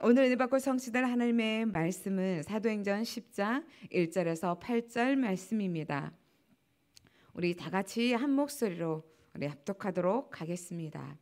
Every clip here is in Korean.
오늘 은혜 받고 성취될 하나님의 말씀은 사도행전 10장 1절에서 8절 말씀입니다. 우리 다 같이 한 목소리로 우리 합독하도록 하겠습니다.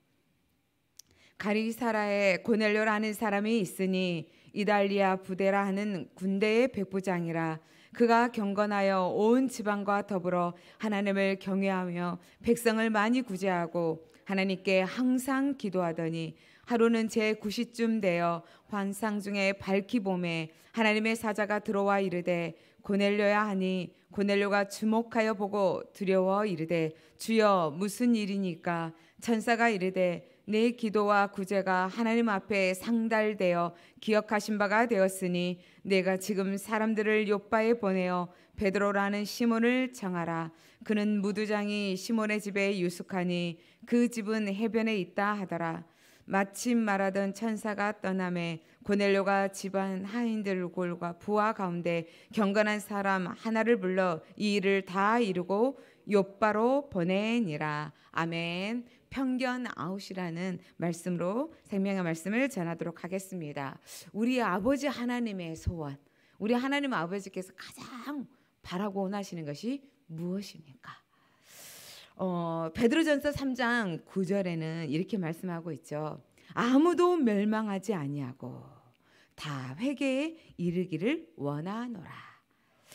가리사라에 고넬료라는 사람이 있으니 이달리아 부대라 하는 군대의 백부장이라 그가 경건하여 온 지방과 더불어 하나님을 경외하며 백성을 많이 구제하고 하나님께 항상 기도하더니 하루는 제 9시쯤 되어 환상 중에 밝히 봄에 하나님의 사자가 들어와 이르되 고넬료야 하니 고넬료가 주목하여 보고 두려워 이르되 주여 무슨 일이니까 천사가 이르되 내 기도와 구제가 하나님 앞에 상달되어 기억하신 바가 되었으니 내가 지금 사람들을 요바에 보내어 베드로라는 시몬을 정하라 그는 무두장이 시몬의 집에 유숙하니 그 집은 해변에 있다 하더라 마침 말하던 천사가 떠남에 고넬료가 집안 하인들 골과 부하 가운데 경건한 사람 하나를 불러 이 일을 다 이루고 요바로 보내니라. 아멘. 편견 아웃이라는 말씀으로 생명의 말씀을 전하도록 하겠습니다. 우리 아버지 하나님의 소원. 우리 하나님 아버지께서 가장 바라고 원하시는 것이 무엇입니까? 어, 베드로전서 3장 9절에는 이렇게 말씀하고 있죠. 아무도 멸망하지 아니하고 다 회개에 이르기를 원하노라.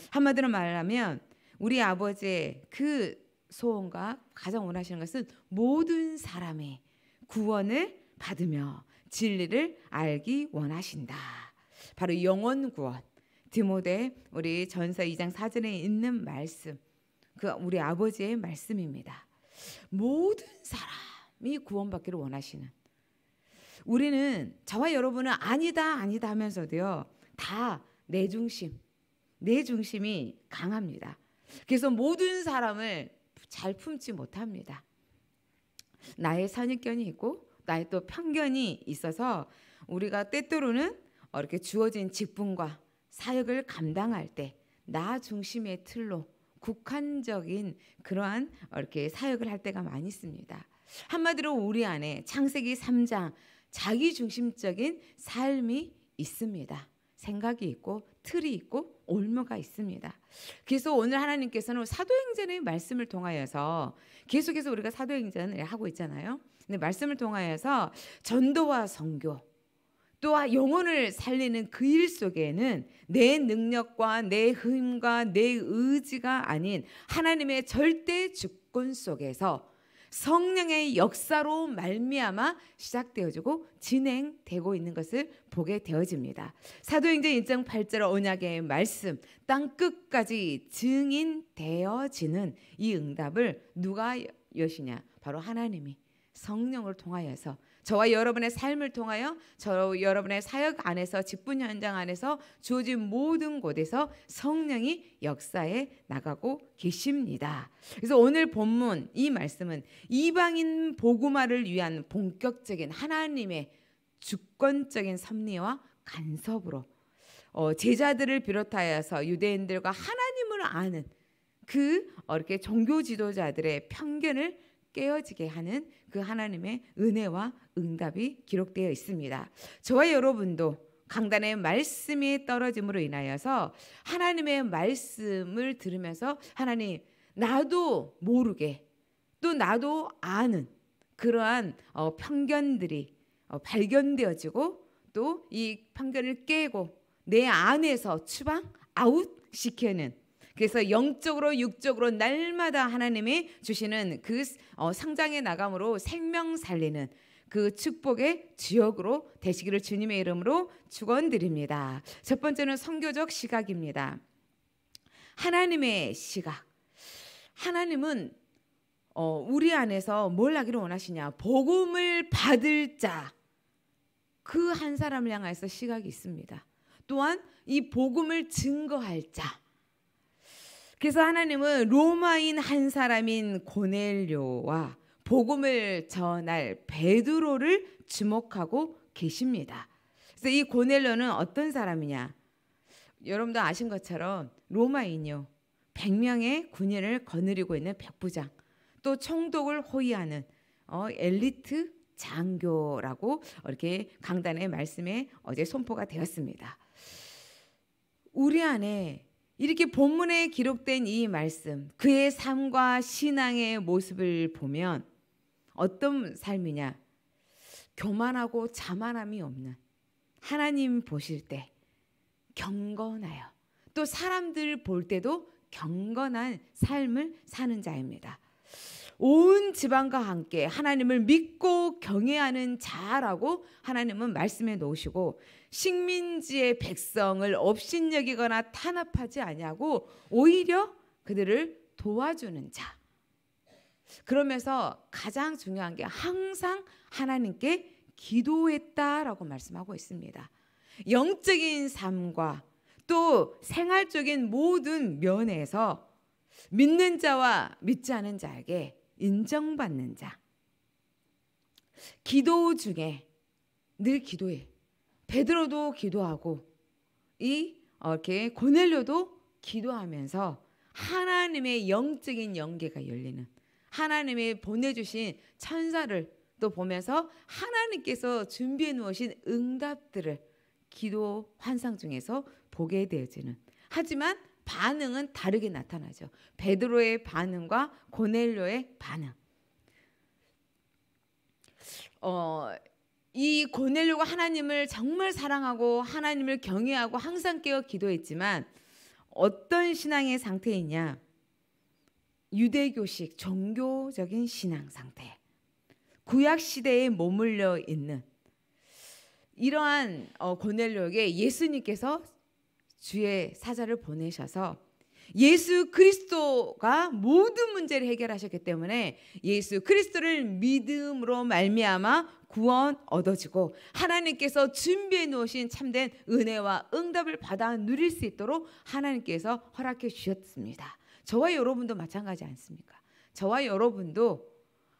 한마디로 말하면 우리 아버지의 그 소원과 가장 원하시는 것은 모든 사람의 구원을 받으며 진리를 알기 원하신다. 바로 영원 구원. 디모데 우리 전서 2장 4절에 있는 말씀. 그 우리 아버지의 말씀입니다. 모든 사람이 구원받기를 원하시는 우리는 저와 여러분은 아니다 아니다 하면서도요 다 내 중심 내 중심이 강합니다. 그래서 모든 사람을 잘 품지 못합니다. 나의 선입견이 있고 나의 또 편견이 있어서 우리가 때때로는 이렇게 주어진 직분과 사역을 감당할 때 나 중심의 틀로 국한적인 그러한 이렇게 사역을 할 때가 많이 있습니다. 한마디로 우리 안에 창세기 3장 자기 중심적인 삶이 있습니다. 생각이 있고 틀이 있고 올무가 있습니다. 그래서 오늘 하나님께서는 사도행전의 말씀을 통하여서 계속해서 우리가 사도행전을 하고 있잖아요. 근데 말씀을 통하여서 전도와 선교 또한 영혼을 살리는 그 일 속에는 내 능력과 내 힘과 내 의지가 아닌 하나님의 절대 주권 속에서 성령의 역사로 말미암아 시작되어지고 진행되고 있는 것을 보게 되어집니다. 사도행전 1장 8절 언약의 말씀 땅 끝까지 증인되어지는 이 응답을 누가 여시냐? 바로 하나님이 성령을 통하여서 저와 여러분의 삶을 통하여 저 여러분의 사역 안에서 직분 현장 안에서 주어진 모든 곳에서 성령이 역사에 나가고 계십니다. 그래서 오늘 본문 이 말씀은 이방인 보구마를 위한 본격적인 하나님의 주권적인 섭리와 간섭으로 어, 제자들을 비롯하여서 유대인들과 하나님을 아는 그 어렵게 종교 지도자들의 편견을 깨어지게 하는 그 하나님의 은혜와 응답이 기록되어 있습니다. 저와 여러분도 강단의 말씀이 떨어짐으로 인하여서 하나님의 말씀을 들으면서 하나님 나도 모르게 또 나도 아는 그러한 어, 편견들이 어, 발견되어지고 또 이 편견을 깨고 내 안에서 추방 아웃 시키는 그래서 영적으로 육적으로 날마다 하나님이 주시는 그 어, 성장의 나감으로 생명 살리는 그 축복의 주역으로 되시기를 주님의 이름으로 축원드립니다. 첫 번째는 성교적 시각입니다. 하나님의 시각. 하나님은 어, 우리 안에서 뭘 하기를 원하시냐? 복음을 받을 자. 그 한 사람을 향해서 시각이 있습니다. 또한 이 복음을 증거할 자. 그래서 하나님은 로마인 한 사람인 고넬료와 복음을 전할 베드로를 주목하고 계십니다. 그래서 이 고넬료는 어떤 사람이냐? 여러분도 아신 것처럼 로마인요. 100명의 군인을 거느리고 있는 백부장, 또 총독을 호위하는 어, 엘리트 장교라고 이렇게 강단의 말씀에 어제 선포가 되었습니다. 우리 안에 이렇게 본문에 기록된 이 말씀, 그의 삶과 신앙의 모습을 보면 어떤 삶이냐? 교만하고 자만함이 없는 하나님 보실 때 경건하여 또 사람들 볼 때도 경건한 삶을 사는 자입니다. 온 지방과 함께 하나님을 믿고 경외하는 자라고 하나님은 말씀해 놓으시고 식민지의 백성을 업신여기거나 탄압하지 아니하고 오히려 그들을 도와주는 자. 그러면서 가장 중요한 게 항상 하나님께 기도했다라고 말씀하고 있습니다. 영적인 삶과 또 생활적인 모든 면에서 믿는 자와 믿지 않은 자에게 인정받는 자. 기도 중에 늘 기도해. 베드로도 기도하고 이 어, 이렇게 고넬료도 기도하면서 하나님의 영적인 연계가 열리는 하나님의 보내주신 천사를 또 보면서 하나님께서 준비해 놓으신 응답들을 기도 환상 중에서 보게 되어지는 하지만 반응은 다르게 나타나죠. 베드로의 반응과 고넬료의 반응. 어, 이 고넬료가 하나님을 정말 사랑하고 하나님을 경외하고 항상 깨어 기도했지만 어떤 신앙의 상태이냐? 유대교식 종교적인 신앙 상태. 구약 시대에 머물러 있는 이러한 어, 고넬료에게 예수님께서 주의 사자를 보내셔서 예수 그리스도가 모든 문제를 해결하셨기 때문에 예수 그리스도를 믿음으로 말미암아 구원 얻어지고 하나님께서 준비해 놓으신 참된 은혜와 응답을 받아 누릴 수 있도록 하나님께서 허락해 주셨습니다. 저와 여러분도 마찬가지 않습니까? 저와 여러분도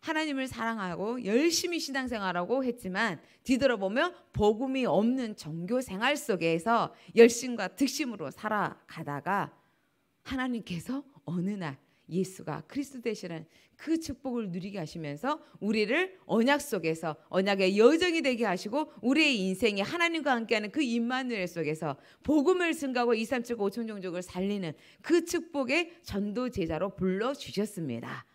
하나님을 사랑하고 열심히 신앙생활하고 했지만 뒤돌아보면 복음이 없는 종교 생활 속에서 열심과 득심으로 살아가다가 하나님께서 어느 날 예수가 그리스도 되시는 그 축복을 누리게 하시면서 우리를 언약 속에서 언약의 여정이 되게 하시고 우리의 인생이 하나님과 함께하는 그 임마누엘 속에서 복음을 증가하고 237 5천 종족을 살리는 그 축복의 전도 제자로 불러 주셨습니다.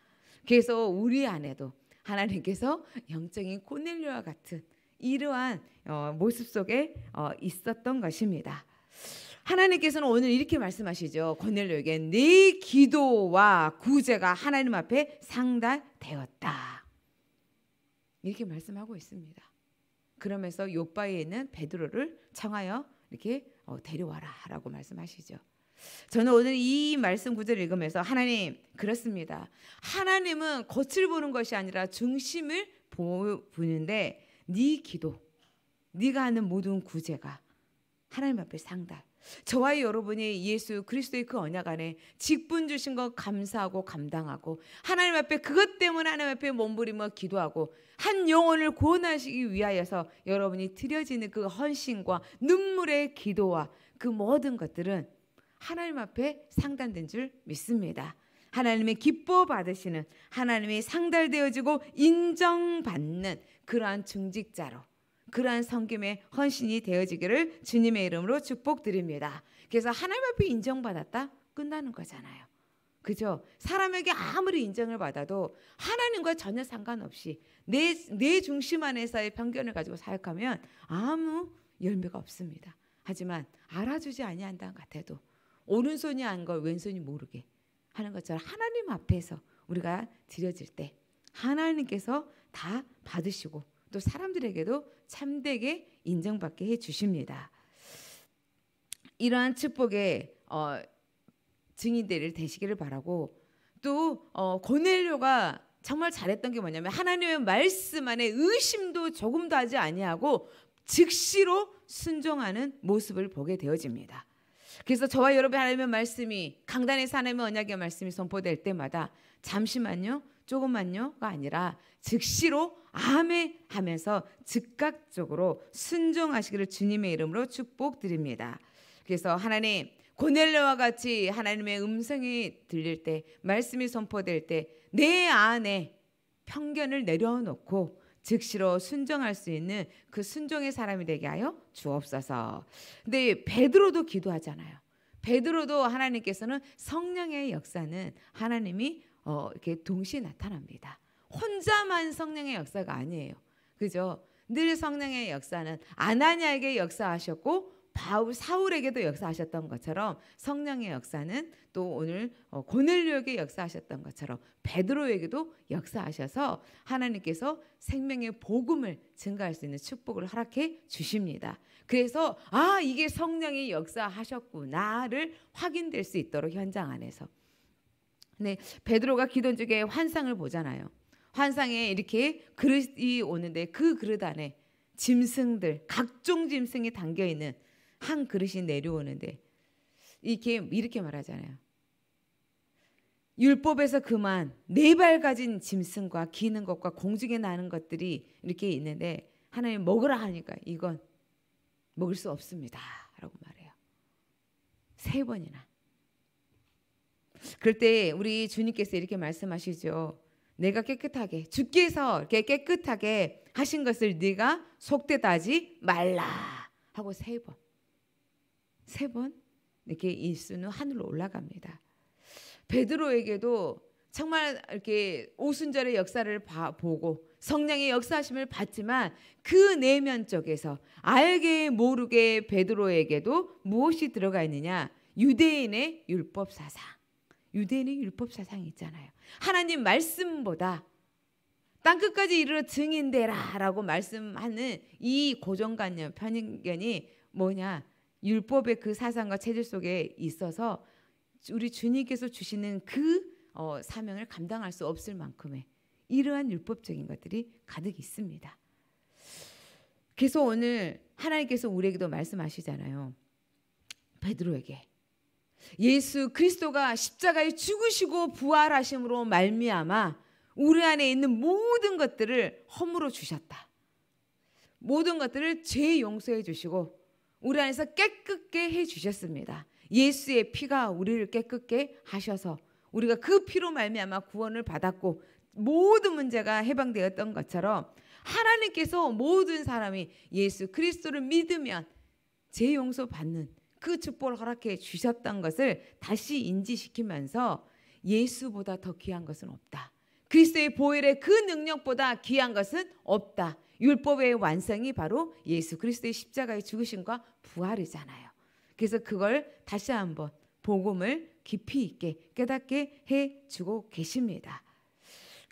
그래서 우리 안에도 하나님께서 영적인 코넬료와 같은 이러한 어, 모습 속에 어, 있었던 것입니다. 하나님께서는 오늘 이렇게 말씀하시죠. 코넬료에게 네 기도와 구제가 하나님 앞에 상달되었다. 이렇게 말씀하고 있습니다. 그러면서 요바에 있는 베드로를 청하여 이렇게 어, 데려와라라고 말씀하시죠. 저는 오늘 이 말씀 구절을 읽으면서 하나님 그렇습니다. 하나님은 겉을 보는 것이 아니라 중심을 보는데 네 기도, 네가 하는 모든 구제가 하나님 앞에 상달. 저와 여러분이 예수 그리스도의 그 언약 안에 직분 주신 것 감사하고 감당하고 하나님 앞에 그것 때문에 하나님 앞에 몸부림어 기도하고 한 영혼을 구원하시기 위하여서 여러분이 드려지는 그 헌신과 눈물의 기도와 그 모든 것들은 하나님 앞에 상단된 줄 믿습니다. 하나님의 기뻐 받으시는 하나님의 상달되어지고 인정받는 그러한 중직자로 그러한 성김의 헌신이 되어지기를 주님의 이름으로 축복드립니다. 그래서 하나님 앞에 인정받았다 끝나는 거잖아요. 그죠? 사람에게 아무리 인정을 받아도 하나님과 전혀 상관없이 내, 내 중심 안에서의 편견을 가지고 사역하면 아무 열매가 없습니다. 하지만 알아주지 아니한다 같아도 오른손이 안걸 왼손이 모르게 하는 것처럼 하나님 앞에서 우리가 드려질 때 하나님께서 다 받으시고 또 사람들에게도 참되게 인정받게 해 주십니다. 이러한 축복의 어, 증인들을 되시기를 바라고 또 어, 고넬료가 정말 잘했던 게 뭐냐면 하나님의 말씀 안에 의심도 조금도 하지 아니하고 즉시로 순종하는 모습을 보게 되어집니다. 그래서 저와 여러분의 하나님의 말씀이 강단에서 하나님의 언약의 말씀이 선포될 때마다 잠시만요, 조금만요가 아니라 즉시로 아멘 하면서 즉각적으로 순종하시기를 주님의 이름으로 축복드립니다. 그래서 하나님 고넬레와 같이 하나님의 음성이 들릴 때 말씀이 선포될 때 내 안에 편견을 내려놓고 즉시로 순종할 수 있는 그 순종의 사람이 되게 하여 주옵소서. 근데 베드로도 기도하잖아요. 베드로도 하나님께서는 성령의 역사는 하나님이 어, 이렇게 동시에 나타납니다. 혼자만 성령의 역사가 아니에요. 그죠? 늘 성령의 역사는 아나니아에게 역사하셨고 바울 사울에게도 역사하셨던 것처럼 성령의 역사는 또 오늘 어, 고넬료에게 역사하셨던 것처럼 베드로에게도 역사하셔서 하나님께서 생명의 복음을 증가할 수 있는 축복을 허락해 주십니다. 그래서 아 이게 성령이 역사하셨구나를 확인될 수 있도록 현장 안에서. 네 베드로가 기던 중에 환상을 보잖아요. 환상에 이렇게 그릇이 오는데 그 그릇 안에 짐승들 각종 짐승이 담겨 있는 한 그릇이 내려오는데 이렇게 이렇게 말하잖아요. 율법에서 그만 네 발 가진 짐승과 기는 것과 공중에 나는 것들이 이렇게 있는데 하나님 먹으라 하니까 이건 먹을 수 없습니다라고 말해요. 세 번이나. 그럴 때 우리 주님께서 이렇게 말씀하시죠. 내가 깨끗하게 주께서 이렇게 깨끗하게 하신 것을 네가 속되다지 말라 하고 세 번. 세번 이렇게 일수는 하늘로 올라갑니다. 베드로에게도 정말 이렇게 오순절의 역사를 봐, 보고 성령의 역사심을 봤지만 그 내면 쪽에서 알게 모르게 베드로에게도 무엇이 들어가 있느냐? 유대인의 율법 사상. 유대인의 율법 사상 있잖아요. 하나님 말씀보다 땅 끝까지 이르러 증인되라라고 말씀하는 이 고정관념 편견이 뭐냐? 율법의 그 사상과 체질 속에 있어서 우리 주님께서 주시는 그 어, 사명을 감당할 수 없을 만큼의 이러한 율법적인 것들이 가득 있습니다. 그래서 오늘 하나님께서 우리에게도 말씀하시잖아요. 베드로에게 예수 그리스도가 십자가에 죽으시고 부활하심으로 말미암아 우리 안에 있는 모든 것들을 허물어 주셨다. 모든 것들을 죄 용서해 주시고 우리 안에서 깨끗게 해 주셨습니다. 예수의 피가 우리를 깨끗게 하셔서 우리가 그 피로 말미암아 구원을 받았고 모든 문제가 해방되었던 것처럼 하나님께서 모든 사람이 예수 그리스도를 믿으면 제 용서 받는 그 축복을 허락해 주셨던 것을 다시 인지시키면서 예수보다 더 귀한 것은 없다. 그리스도의 보혈의 그 능력보다 귀한 것은 없다. 율법의 완성이 바로 예수 그리스도의 십자가의 죽으심과 부활이잖아요. 그래서 그걸 다시 한번 복음을 깊이 있게 깨닫게 해 주고 계십니다.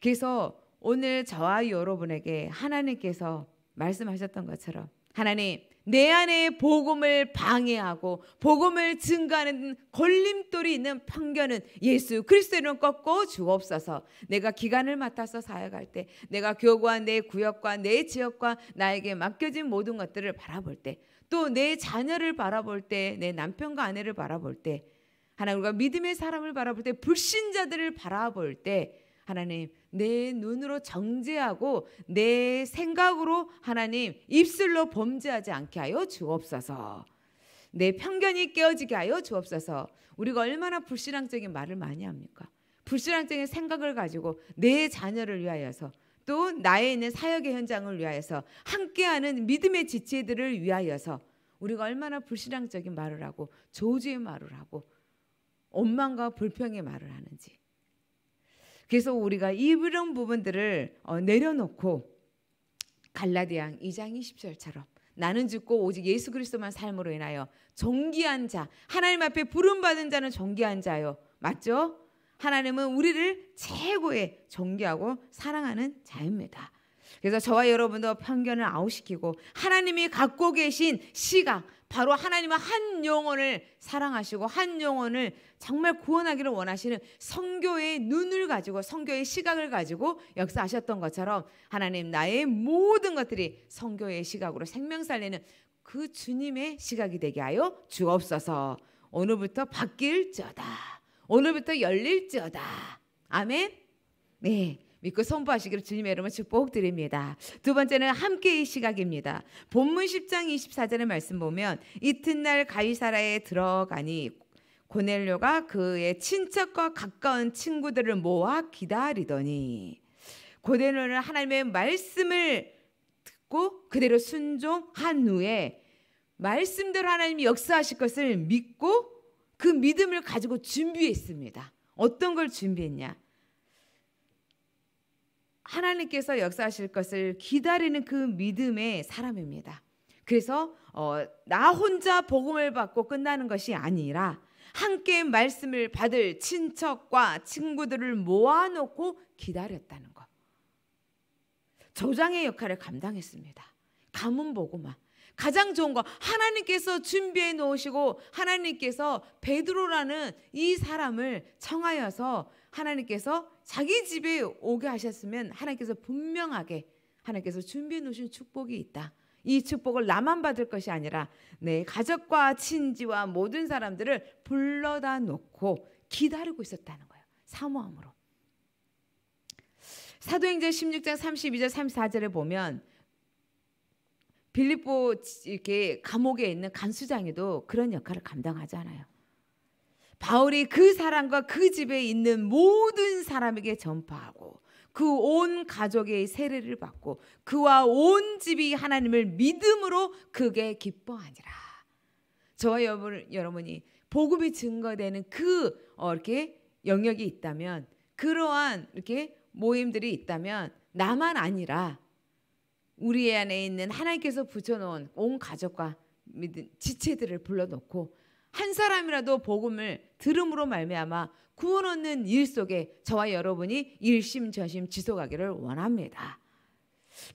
그래서 오늘 저와 여러분에게 하나님께서 말씀하셨던 것처럼 하나님 내 안에 복음을 방해하고 복음을 증가하는 걸림돌이 있는 편견은 예수 그리스도를 꺾고 주옵소서. 내가 기간을 맡아서 사역할 때 내가 교구와 내 구역과 내 지역과 나에게 맡겨진 모든 것들을 바라볼 때 또 내 자녀를 바라볼 때 내 남편과 아내를 바라볼 때 하나님과 믿음의 사람을 바라볼 때 불신자들을 바라볼 때 하나님 내 눈으로 정죄하고 내 생각으로 하나님 입술로 범죄하지 않게 하여 주옵소서. 내 편견이 깨어지게 하여 주옵소서. 우리가 얼마나 불신앙적인 말을 많이 합니까? 불신앙적인 생각을 가지고 내 자녀를 위하여서 또 나에 있는 사역의 현장을 위하여서 함께하는 믿음의 지체들을 위하여서 우리가 얼마나 불신앙적인 말을 하고 조주의 말을 하고 원망과 불평의 말을 하는지 그래서 우리가 이런 부분들을 어, 내려놓고 갈라디아 2장 20절처럼 나는 죽고 오직 예수 그리스도만 삶으로 인하여 존귀한 자 하나님 앞에 부름 받은 자는 존귀한 자요. 맞죠? 하나님은 우리를 최고의 존귀하고 사랑하는 자입니다. 그래서 저와 여러분도 편견을 아웃시키고 하나님이 갖고 계신 시각, 바로 하나님은 한 영혼을 사랑하시고 한 영혼을 정말 구원하기를 원하시는 성교의 눈을 가지고 성교의 시각을 가지고 역사하셨던 것처럼 하나님 나의 모든 것들이 성교의 시각으로 생명 살리는 그 주님의 시각이 되게 하여 주옵소서. 오늘부터 바뀔지어다. 오늘부터 열릴지어다. 아멘. 네. 믿고 선포하시기를 주님의 이름으로 축복드립니다. 두 번째는 함께의 시각입니다. 본문 10장 24절의 말씀 보면 이튿날 가이사라에 들어가니 고넬료가 그의 친척과 가까운 친구들을 모아 기다리더니 고넬료는 하나님의 말씀을 듣고 그대로 순종한 후에 말씀대로 하나님이 역사하실 것을 믿고 그 믿음을 가지고 준비했습니다. 어떤 걸 준비했냐? 하나님께서 역사하실 것을 기다리는 그 믿음의 사람입니다. 그래서 어, 나 혼자 복음을 받고 끝나는 것이 아니라 함께 말씀을 받을 친척과 친구들을 모아놓고 기다렸다는 것. 조장의 역할을 감당했습니다. 가문 복음만 가장 좋은 거 하나님께서 준비해 놓으시고 하나님께서 베드로라는 이 사람을 청하여서 하나님께서 자기 집에 오게 하셨으면 하나님께서 분명하게 하나님께서 준비해 놓으신 축복이 있다. 이 축복을 나만 받을 것이 아니라 내 가족과 친지와 모든 사람들을 불러다 놓고 기다리고 있었다는 거예요. 사모함으로. 사도행전 16장 32절 34절에 보면 빌립보 이렇게 감옥에 있는 간수장에도 그런 역할을 감당하잖아요. 바울이 그 사람과 그 집에 있는 모든 사람에게 전파하고 그 온 가족의 세례를 받고 그와 온 집이 하나님을 믿음으로 그게 기뻐하니라. 저와 여러분, 여러분이 복음이 증거되는 그 어, 이렇게 영역이 있다면 그러한 이렇게 모임들이 있다면 나만 아니라 우리 안에 있는 하나님께서 붙여놓은 온 가족과 지체들을 불러놓고 한 사람이라도 복음을 들음으로 말미암아 구원 얻는 일 속에 저와 여러분이 일심전심 지속하기를 원합니다.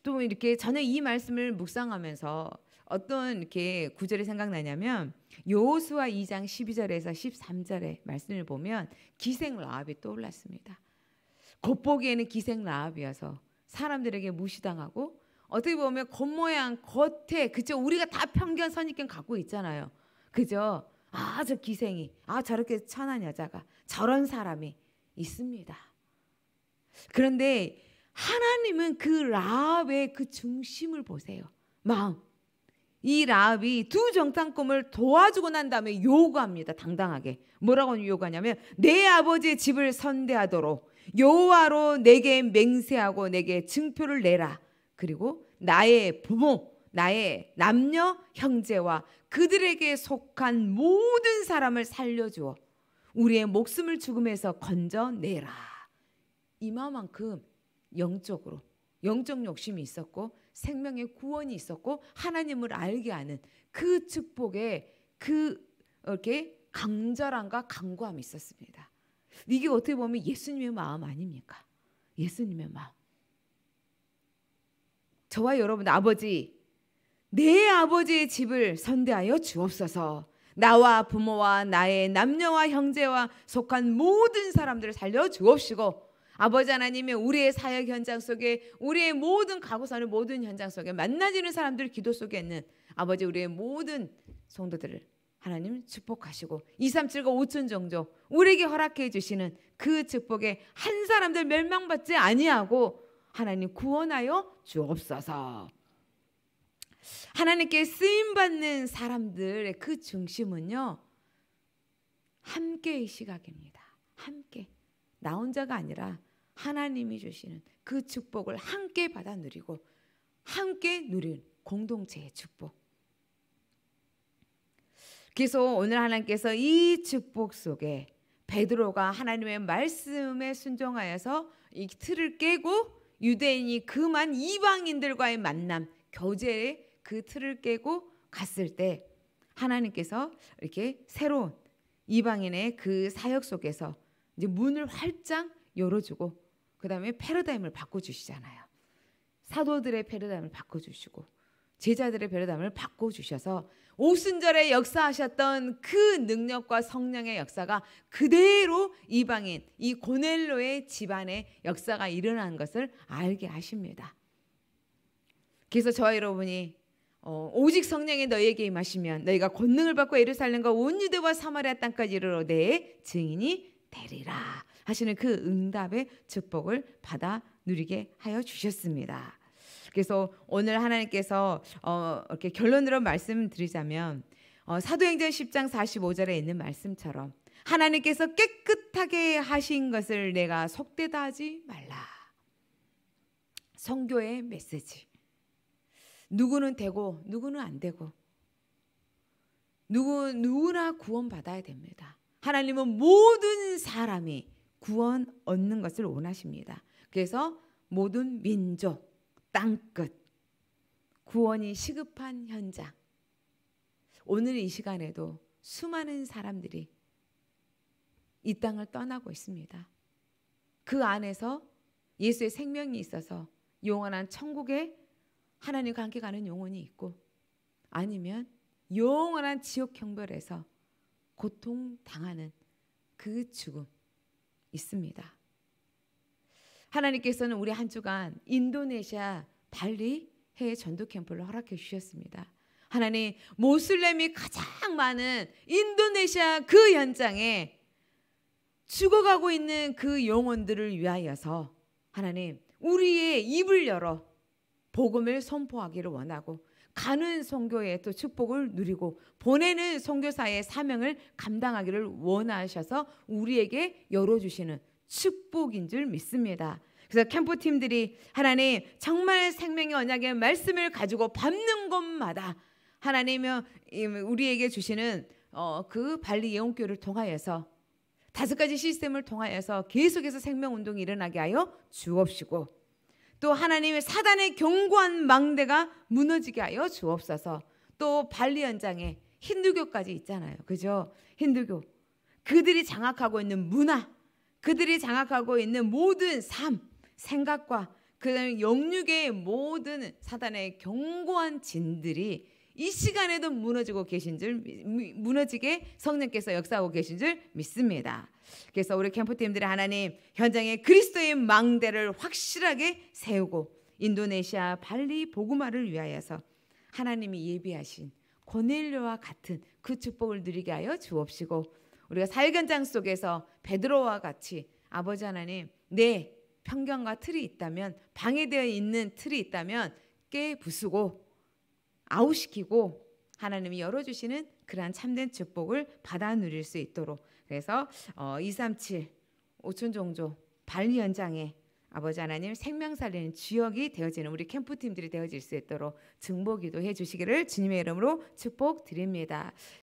또 이렇게 저는 이 말씀을 묵상하면서 어떤 이렇게 구절이 생각나냐면 여호수아 2장 12절에서 13절의 말씀을 보면 기생 라합이 떠올랐습니다. 겉보기에는 기생 라합이어서 사람들에게 무시당하고 어떻게 보면 겉모양 겉에 그죠 우리가 다 편견 선입견 갖고 있잖아요. 그죠? 아, 저 기생이. 아, 저렇게 천한 여자가. 저런 사람이 있습니다. 그런데 하나님은 그 라합의 그 중심을 보세요. 마음. 이 라합이 두 정탐꾼을 도와주고 난 다음에 요구합니다. 당당하게. 뭐라고 요구하냐면 내 아버지의 집을 선대하도록 여호와로 내게 맹세하고 내게 증표를 내라. 그리고 나의 부모 나의 남녀 형제와 그들에게 속한 모든 사람을 살려주어 우리의 목숨을 죽음에서 건져내라. 이마만큼 영적으로 영적 욕심이 있었고 생명의 구원이 있었고 하나님을 알게 하는 그 축복에 그 이렇게 강절함과 강구함이 있었습니다. 이게 어떻게 보면 예수님의 마음 아닙니까? 예수님의 마음. 저와 여러분 아버지 내 아버지의 집을 선대하여 주옵소서. 나와 부모와 나의 남녀와 형제와 속한 모든 사람들을 살려 주옵시고 아버지 하나님의 우리의 사역 현장 속에 우리의 모든 가고 사는 모든 현장 속에 만나지는 사람들 기도 속에 있는 아버지 우리의 모든 성도들을 하나님 축복하시고 237과 5천 정조 우리에게 허락해 주시는 그 축복에 한 사람들 멸망받지 아니하고 하나님 구원하여 주옵소서. 하나님께 쓰임 받는 사람들의 그 중심은요. 함께의 시각입니다. 함께. 나 혼자가 아니라 하나님이 주시는 그 축복을 함께 받아 누리고 함께 누리는 공동체의 축복. 그래서 오늘 하나님께서 이 축복 속에 베드로가 하나님의 말씀에 순종하여서 이 틀을 깨고 유대인이 그만 이방인들과의 만남, 교제에 그 틀을 깨고 갔을 때 하나님께서 이렇게 새로운 이방인의 그 사역 속에서 이제 문을 활짝 열어주고 그 다음에 패러다임을 바꿔주시잖아요. 사도들의 패러다임을 바꿔주시고 제자들의 패러다임을 바꿔주셔서 오순절에 역사하셨던 그 능력과 성령의 역사가 그대로 이방인 이 고넬로의 집안의 역사가 일어난 것을 알게 하십니다. 그래서 저와 여러분이 어, 오직 성령이 너희에게 임하시면 너희가 권능을 받고 예루살렘과 온 유대와 사마리아 땅까지 이르러 내 증인이 되리라 하시는 그 응답의 축복을 받아 누리게 하여 주셨습니다. 그래서 오늘 하나님께서 어, 이렇게 결론으로 말씀드리자면 어, 사도행전 10장 45절에 있는 말씀처럼 하나님께서 깨끗하게 하신 것을 내가 속되다 하지 말라. 성교의 메시지. 누구는 되고 누구는 안 되고 누구 누구나 구원받아야 됩니다. 하나님은 모든 사람이 구원 얻는 것을 원하십니다. 그래서 모든 민족 땅끝 구원이 시급한 현장 오늘 이 시간에도 수많은 사람들이 이 땅을 떠나고 있습니다. 그 안에서 예수의 생명이 있어서 영원한 천국에 하나님과 함께 가는 영혼이 있고 아니면 영원한 지옥 형별에서 고통 당하는 그 죽음 있습니다. 하나님께서는 우리 한 주간 인도네시아 발리 해외 전도 캠프를 허락해 주셨습니다. 하나님 모슬렘이 가장 많은 인도네시아 그 현장에 죽어가고 있는 그 영혼들을 위하여서 하나님 우리의 입을 열어 복음을 선포하기를 원하고 가는 선교의 또 축복을 누리고 보내는 선교사의 사명을 감당하기를 원하셔서 우리에게 열어주시는 축복인 줄 믿습니다. 그래서 캠프 팀들이 하나님 정말 생명의 언약의 말씀을 가지고 밟는 곳마다 하나님 우리에게 주시는 어, 그 발리 예언교를 통하여서 다섯 가지 시스템을 통하여서 계속해서 생명 운동이 일어나게 하여 주옵시고 또 하나님의 사단의 견고한 망대가 무너지게 하여 주옵소서. 또 발리 현장에 힌두교까지 있잖아요. 그죠? 힌두교. 그들이 장악하고 있는 문화, 그들이 장악하고 있는 모든 삶, 생각과 그 영육의 모든 사단의 견고한 진들이 이 시간에도 무너지고 계신 줄 무너지게 성령께서 역사하고 계신 줄 믿습니다. 그래서 우리 캠프팀들이 하나님 현장에 그리스도의 망대를 확실하게 세우고 인도네시아 발리 보구마를 위하여서 하나님이 예비하신 고넬료와 같은 그 축복을 누리게 하여 주옵시고 우리가 살견장 속에서 베드로와 같이 아버지 하나님 내 편견과 틀이 있다면 방해되어 있는 틀이 있다면 깨부수고 아웃시키고 하나님이 열어주시는 그러한 참된 축복을 받아 누릴 수 있도록 그래서 어, 237 5촌 종조 발리 현장에 아버지 하나님 생명 살리는 주역이 되어지는 우리 캠프 팀들이 되어질 수 있도록 증보기도 해주시기를 주님의 이름으로 축복드립니다.